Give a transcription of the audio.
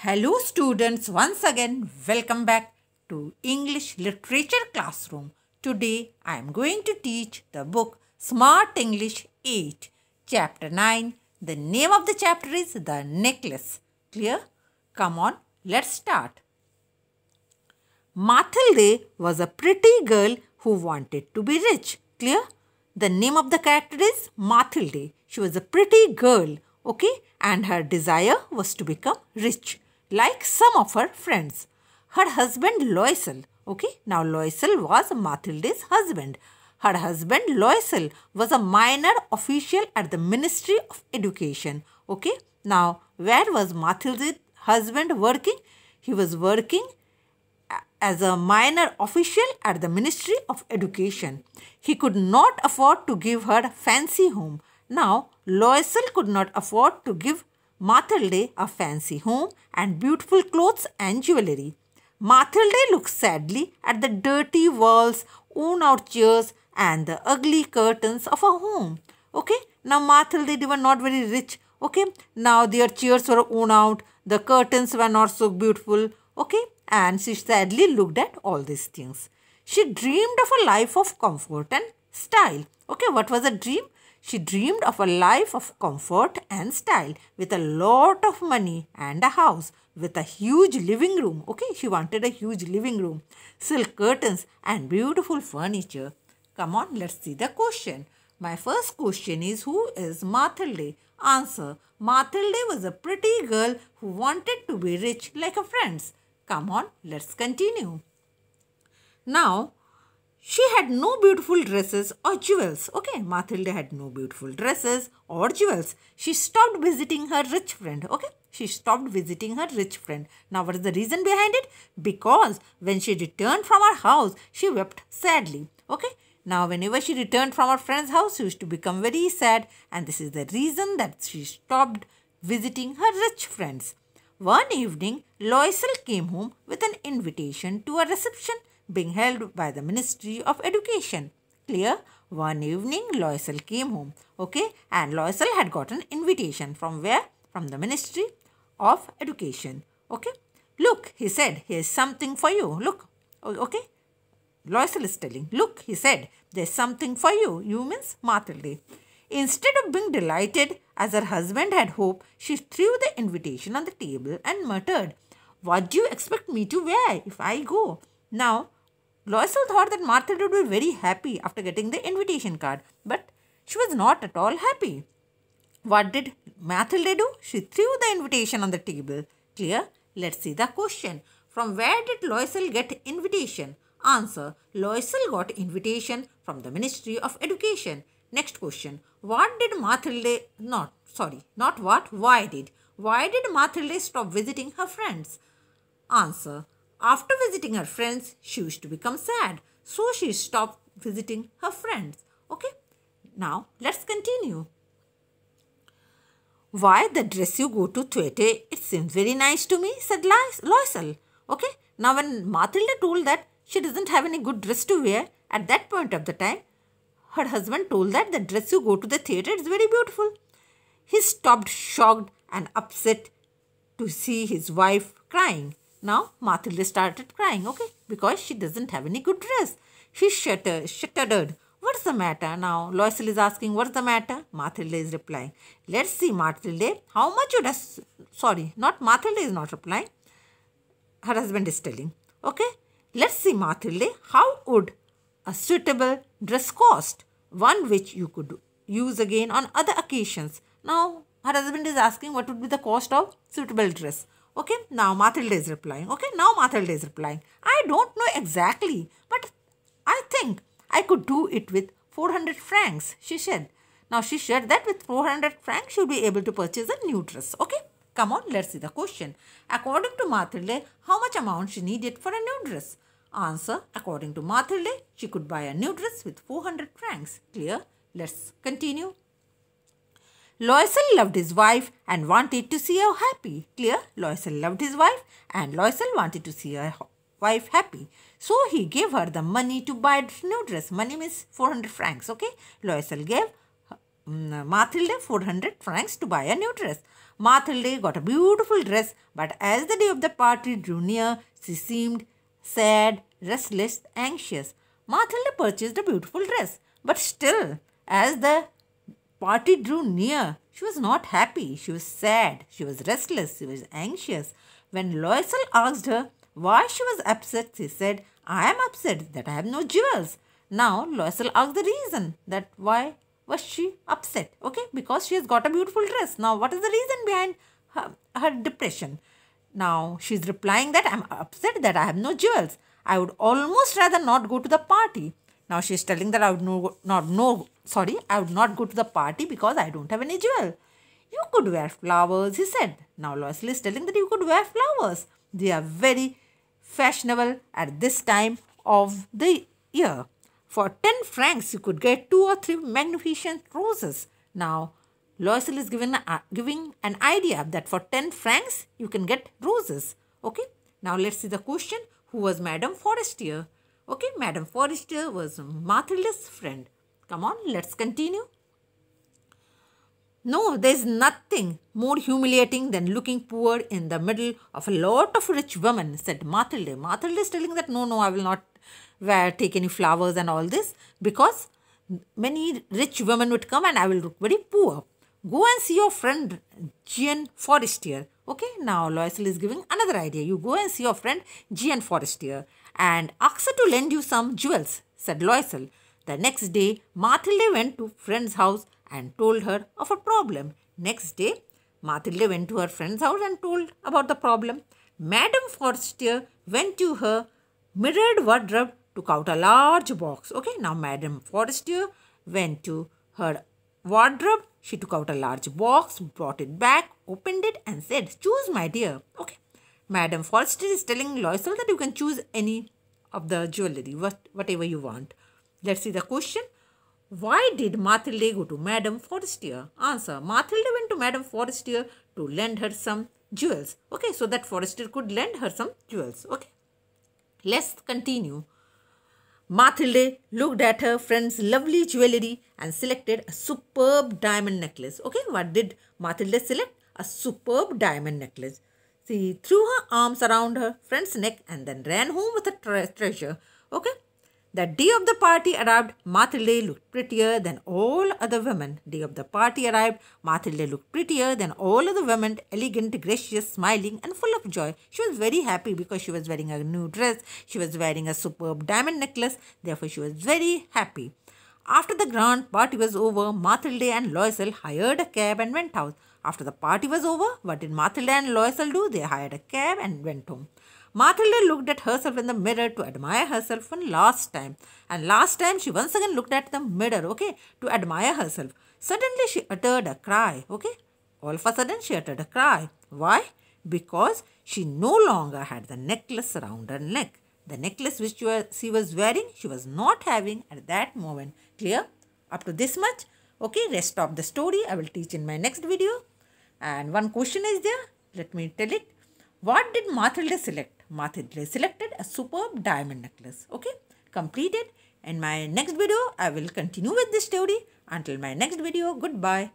Hello students, once again welcome back to English Literature Classroom. Today I am going to teach the book Smart English 8, Chapter 9. The name of the chapter is The Necklace. Clear? Come on, let's start. Mathilde was a pretty girl who wanted to be rich. Clear? The name of the character is Mathilde. She was a pretty girl, okay? And her desire was to become rich like some of her friends. Her husband Loisel, okay, now Loisel was Mathilde's husband. Her husband Loisel was a minor official at the Ministry of Education, okay. Now, where was Mathilde's husband working? He was working as a minor official at the Ministry of Education. He could not afford to give her fancy home. Now, Loisel could not afford to give Mathilde a fancy home and beautiful clothes and jewellery. Mathilde looks sadly at the dirty walls, worn out chairs and the ugly curtains of her home. Okay, now Mathilde they were not very rich. Okay, now their chairs were worn out, the curtains were not so beautiful. Okay, and she sadly looked at all these things. She dreamed of a life of comfort and style. Okay, what was the dream? She dreamed of a life of comfort and style with a lot of money and a house with a huge living room. Okay, she wanted a huge living room, silk curtains, and beautiful furniture. Come on, let's see the question. My first question is Who is Mathilde? Answer Mathilde was a pretty girl who wanted to be rich like her friends. Come on, let's continue. Now, she had no beautiful dresses or jewels. Okay, Mathilde had no beautiful dresses or jewels. She stopped visiting her rich friend. Okay, she stopped visiting her rich friend. Now, what is the reason behind it? Because when she returned from her house, she wept sadly. Okay, now whenever she returned from her friend's house, she used to become very sad, and this is the reason that she stopped visiting her rich friends. One evening, Loisel came home with an invitation to a reception being held by the Ministry of Education. Clear? One evening, Loisel came home. Okay? And Loisel had got an invitation. From where? From the Ministry of Education. Okay? Look, he said, here's something for you. Look. Okay? Loisel is telling. Look, he said, there's something for you. You means Matilde. Instead of being delighted, as her husband had hoped, she threw the invitation on the table and muttered, What do you expect me to wear if I go? Now, Loisel thought that Mathilde would be very happy after getting the invitation card, but she was not at all happy. What did Mathilde do? She threw the invitation on the table. Clear? Let's see the question. From where did Loisel get invitation? Answer. Loisel got invitation from the Ministry of Education. Next question. What did Mathilde... Not, sorry. Not what. Why did. Why did Mathilde stop visiting her friends? Answer. After visiting her friends, she used to become sad. So she stopped visiting her friends. Okay. Now let's continue. Why the dress you go to theatre? It seems very nice to me, said Loisel. Okay. Now when Mathilda told that she doesn't have any good dress to wear at that point of the time, her husband told that the dress you go to the theatre is very beautiful. He stopped shocked and upset to see his wife crying. Now Mathilde started crying, okay, because she doesn't have any good dress. She shuddered. What's the matter? Now Loisel is asking, what's the matter? Mathilde is replying, let's see Mathilde, how much would dress, sorry, not Mathilde is not replying. Her husband is telling, okay, let's see Mathilde, how would a suitable dress cost? One which you could use again on other occasions. Now her husband is asking what would be the cost of suitable dress. Okay, now Mathilde is replying. Okay, now Mathilde is replying. I don't know exactly, but I think I could do it with 400 francs, she said. Now she said that with 400 francs, she'll be able to purchase a new dress. Okay, come on, let's see the question. According to Mathilde, how much amount she needed for a new dress? Answer, according to Mathilde, she could buy a new dress with 400 francs. Clear? Let's continue. Loisel loved his wife and wanted to see her happy. Clear? Loisel loved his wife and Loisel wanted to see her wife happy. So he gave her the money to buy a new dress. Money means 400 francs, okay? Loisel gave mm, Mathilde 400 francs to buy a new dress. Mathilde got a beautiful dress, but as the day of the party drew near, she seemed sad, restless, anxious. Mathilde purchased a beautiful dress, but still, as the party drew near, she was not happy, she was sad, she was restless, she was anxious. When Loisel asked her why she was upset, she said, I am upset that I have no jewels. Now Loisel asked the reason that why was she upset, okay? Because she has got a beautiful dress. Now what is the reason behind her, her depression? Now she's replying that I'm upset that I have no jewels. I would almost rather not go to the party. Now she is telling that I would no, not no sorry, I would not go to the party because I don't have any jewel. You could wear flowers, he said. Now Loisel is telling that you could wear flowers. They are very fashionable at this time of the year. For 10 francs, you could get two or three magnificent roses. Now, Loisel is given uh, giving an idea that for 10 francs, you can get roses. Okay, now let's see the question. Who was Madame Forestier? Okay, Madam Forrester was Mathilda's friend. Come on, let's continue. No, there's nothing more humiliating than looking poor in the middle of a lot of rich women, said Mathilde. Mathilde is telling that, no, no, I will not wear, take any flowers and all this because many rich women would come and I will look very poor. Go and see your friend Jean Forestier. Okay, now Loisel is giving another idea. You go and see your friend Jean Forestier and ask her to lend you some jewels, said Loisel. The next day, Mathilde went to friend's house and told her of a problem. Next day, Mathilde went to her friend's house and told about the problem. Madame Forestier went to her mirrored wardrobe, took out a large box. Okay, now Madame Forestier went to her wardrobe. She took out a large box, brought it back, opened it and said, choose my dear. Okay, Madame Forster is telling Loisel that you can choose any of the jewelry, what, whatever you want. Let's see the question. Why did Mathilde go to Madame Forestier? Answer. Mathilde went to Madame Forestier to lend her some jewels. Okay, so that Forestier could lend her some jewels. Okay, let's continue. Mathilde looked at her friend's lovely jewelry and selected a superb diamond necklace. Okay, what did Mathilde select? A superb diamond necklace. She threw her arms around her friend's neck and then ran home with her treasure. Okay? The day of the party arrived, Mathilde looked prettier than all other women. Day of the party arrived, Mathilde looked prettier than all other women, elegant, gracious, smiling, and full of joy. She was very happy because she was wearing a new dress. She was wearing a superb diamond necklace. Therefore, she was very happy. After the grand party was over, Mathilde and Loisel hired a cab and went out. After the party was over, what did Mathilda and Loisel do? They hired a cab and went home. Mathilda looked at herself in the mirror to admire herself one last time. And last time she once again looked at the mirror, okay, to admire herself. Suddenly she uttered a cry, okay. All of a sudden she uttered a cry. Why? Because she no longer had the necklace around her neck. The necklace which she was wearing, she was not having at that moment. Clear? Up to this much? Okay, rest of the story I will teach in my next video. And one question is there. Let me tell it. What did Mathilde select? Mathilde selected a superb diamond necklace. Okay, completed. In my next video, I will continue with this story. Until my next video, goodbye.